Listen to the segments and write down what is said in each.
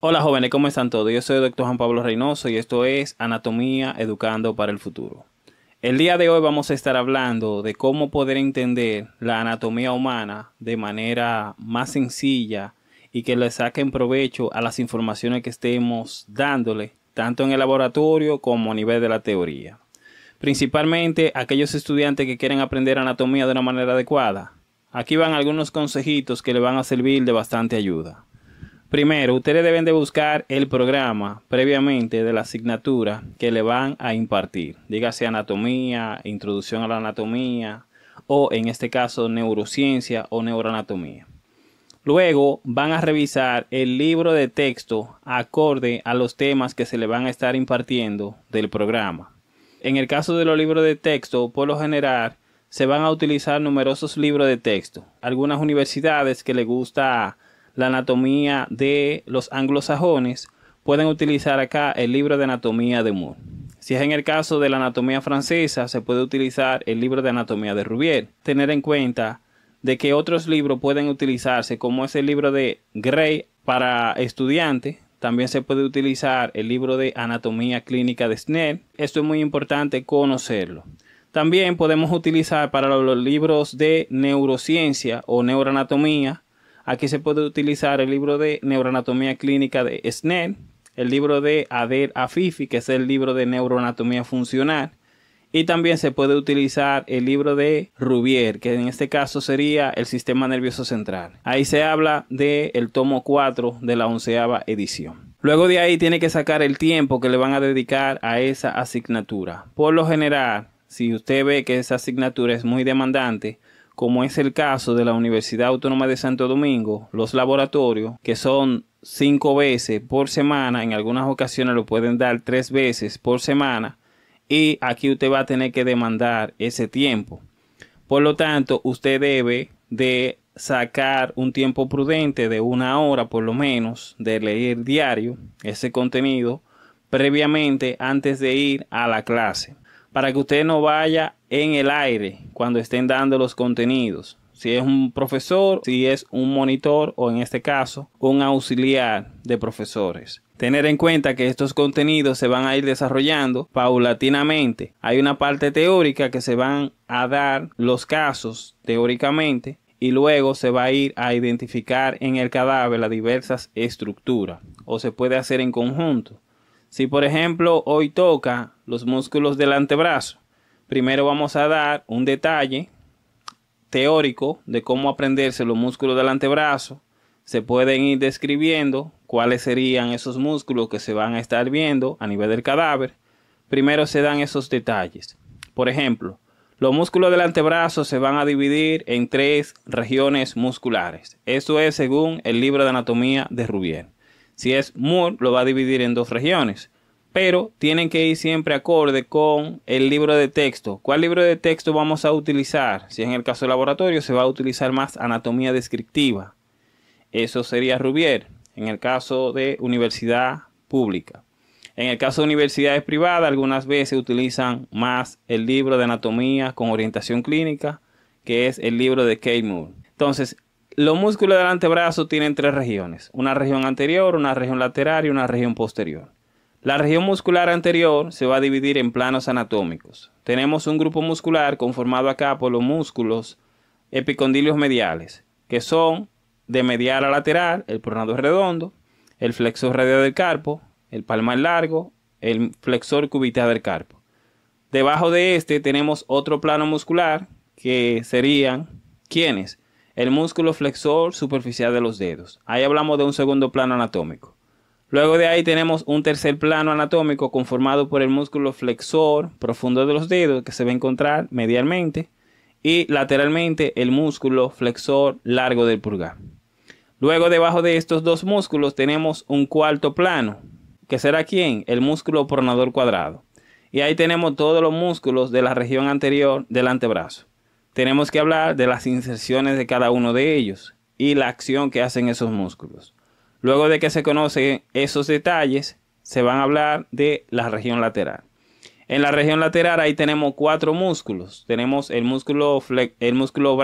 Hola jóvenes, ¿cómo están todos? Yo soy el doctor Juan Pablo Reynoso y esto es Anatomía Educando para el Futuro. El día de hoy vamos a estar hablando de cómo poder entender la anatomía humana de manera más sencilla y que le saquen provecho a las informaciones que estemos dándole, tanto en el laboratorio como a nivel de la teoría. Principalmente aquellos estudiantes que quieren aprender anatomía de una manera adecuada. Aquí van algunos consejitos que le van a servir de bastante ayuda. Primero, ustedes deben de buscar el programa previamente de la asignatura que le van a impartir. Dígase anatomía, introducción a la anatomía o en este caso neurociencia o neuroanatomía. Luego van a revisar el libro de texto acorde a los temas que se le van a estar impartiendo del programa. En el caso de los libros de texto, por lo general, se van a utilizar numerosos libros de texto. Algunas universidades que les gusta la anatomía de los anglosajones, pueden utilizar acá el libro de anatomía de Moore. Si es en el caso de la anatomía francesa, se puede utilizar el libro de anatomía de Rubier. Tener en cuenta de que otros libros pueden utilizarse, como es el libro de Gray para estudiantes. También se puede utilizar el libro de anatomía clínica de Snell. Esto es muy importante conocerlo. También podemos utilizar para los libros de neurociencia o neuroanatomía Aquí se puede utilizar el libro de Neuroanatomía Clínica de Snell, el libro de Ader Afifi, que es el libro de Neuroanatomía Funcional, y también se puede utilizar el libro de Rubier, que en este caso sería el sistema nervioso central. Ahí se habla del el tomo 4 de la onceava edición. Luego de ahí tiene que sacar el tiempo que le van a dedicar a esa asignatura. Por lo general, si usted ve que esa asignatura es muy demandante, como es el caso de la Universidad Autónoma de Santo Domingo, los laboratorios, que son cinco veces por semana, en algunas ocasiones lo pueden dar tres veces por semana, y aquí usted va a tener que demandar ese tiempo. Por lo tanto, usted debe de sacar un tiempo prudente de una hora por lo menos de leer diario ese contenido previamente antes de ir a la clase para que usted no vaya en el aire cuando estén dando los contenidos. Si es un profesor, si es un monitor o en este caso un auxiliar de profesores. Tener en cuenta que estos contenidos se van a ir desarrollando paulatinamente. Hay una parte teórica que se van a dar los casos teóricamente y luego se va a ir a identificar en el cadáver las diversas estructuras o se puede hacer en conjunto. Si por ejemplo hoy toca los músculos del antebrazo, primero vamos a dar un detalle teórico de cómo aprenderse los músculos del antebrazo. Se pueden ir describiendo cuáles serían esos músculos que se van a estar viendo a nivel del cadáver. Primero se dan esos detalles. Por ejemplo, los músculos del antebrazo se van a dividir en tres regiones musculares. Esto es según el libro de anatomía de Rubier. Si es Moore, lo va a dividir en dos regiones pero tienen que ir siempre acorde con el libro de texto. ¿Cuál libro de texto vamos a utilizar? Si en el caso de laboratorio se va a utilizar más anatomía descriptiva. Eso sería Rubier, en el caso de universidad pública. En el caso de universidades privadas, algunas veces utilizan más el libro de anatomía con orientación clínica, que es el libro de Kate Moore. Entonces, los músculos del antebrazo tienen tres regiones, una región anterior, una región lateral y una región posterior. La región muscular anterior se va a dividir en planos anatómicos. Tenemos un grupo muscular conformado acá por los músculos epicondilios mediales, que son de medial a lateral, el pronador redondo, el flexor radial del carpo, el palmar largo, el flexor cubital del carpo. Debajo de este tenemos otro plano muscular que serían ¿quiénes? El músculo flexor superficial de los dedos. Ahí hablamos de un segundo plano anatómico. Luego de ahí tenemos un tercer plano anatómico conformado por el músculo flexor profundo de los dedos que se va a encontrar medialmente y lateralmente el músculo flexor largo del pulgar. Luego debajo de estos dos músculos tenemos un cuarto plano, que será quién? El músculo pronador cuadrado. Y ahí tenemos todos los músculos de la región anterior del antebrazo. Tenemos que hablar de las inserciones de cada uno de ellos y la acción que hacen esos músculos. Luego de que se conocen esos detalles, se van a hablar de la región lateral. En la región lateral ahí tenemos cuatro músculos. Tenemos el músculo, el músculo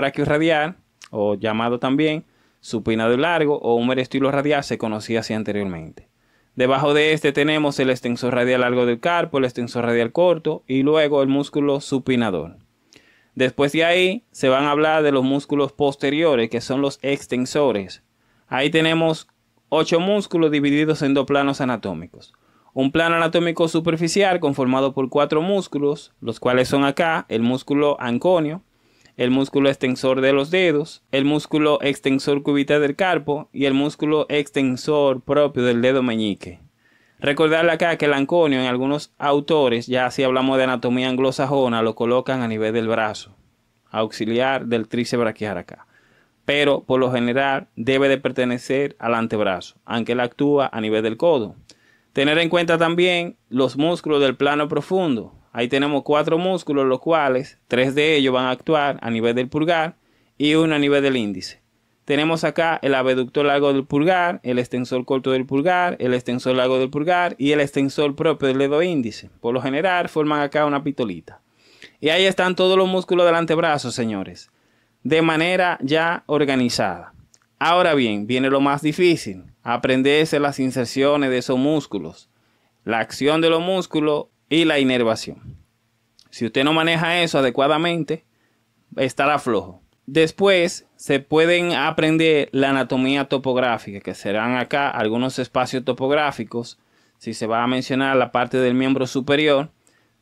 o llamado también supinador largo o húmero estilo radial, se conocía así anteriormente. Debajo de este tenemos el extensor radial largo del carpo, el extensor radial corto y luego el músculo supinador. Después de ahí se van a hablar de los músculos posteriores que son los extensores. Ahí tenemos ocho músculos divididos en dos planos anatómicos. Un plano anatómico superficial conformado por cuatro músculos, los cuales son acá el músculo anconio, el músculo extensor de los dedos, el músculo extensor cubital del carpo y el músculo extensor propio del dedo meñique. Recordarle acá que el anconio en algunos autores, ya si hablamos de anatomía anglosajona, lo colocan a nivel del brazo, auxiliar del tríceps acá pero por lo general debe de pertenecer al antebrazo, aunque la actúa a nivel del codo. Tener en cuenta también los músculos del plano profundo. Ahí tenemos cuatro músculos, los cuales tres de ellos van a actuar a nivel del pulgar y uno a nivel del índice. Tenemos acá el abductor largo del pulgar, el extensor corto del pulgar, el extensor largo del pulgar y el extensor propio del dedo índice. Por lo general forman acá una pitolita. Y ahí están todos los músculos del antebrazo, señores de manera ya organizada. Ahora bien, viene lo más difícil, aprenderse las inserciones de esos músculos, la acción de los músculos y la inervación. Si usted no maneja eso adecuadamente, estará flojo. Después se pueden aprender la anatomía topográfica, que serán acá algunos espacios topográficos. Si se va a mencionar la parte del miembro superior,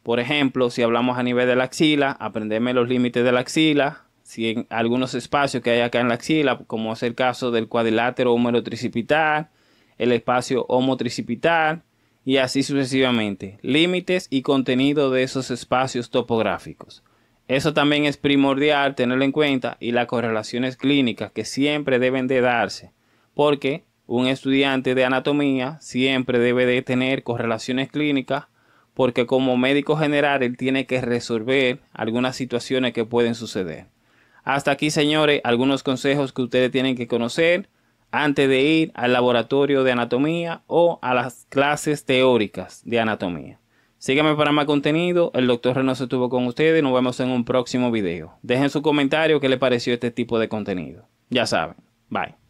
por ejemplo, si hablamos a nivel de la axila, aprenderme los límites de la axila, en algunos espacios que hay acá en la axila, como es el caso del cuadrilátero homo-tricipital, el espacio homotricipital y así sucesivamente, límites y contenido de esos espacios topográficos. Eso también es primordial tenerlo en cuenta y las correlaciones clínicas que siempre deben de darse, porque un estudiante de anatomía siempre debe de tener correlaciones clínicas porque como médico general él tiene que resolver algunas situaciones que pueden suceder. Hasta aquí, señores, algunos consejos que ustedes tienen que conocer antes de ir al laboratorio de anatomía o a las clases teóricas de anatomía. Síganme para más contenido. El doctor Renoso estuvo con ustedes. Nos vemos en un próximo video. Dejen su comentario qué le pareció este tipo de contenido. Ya saben. Bye.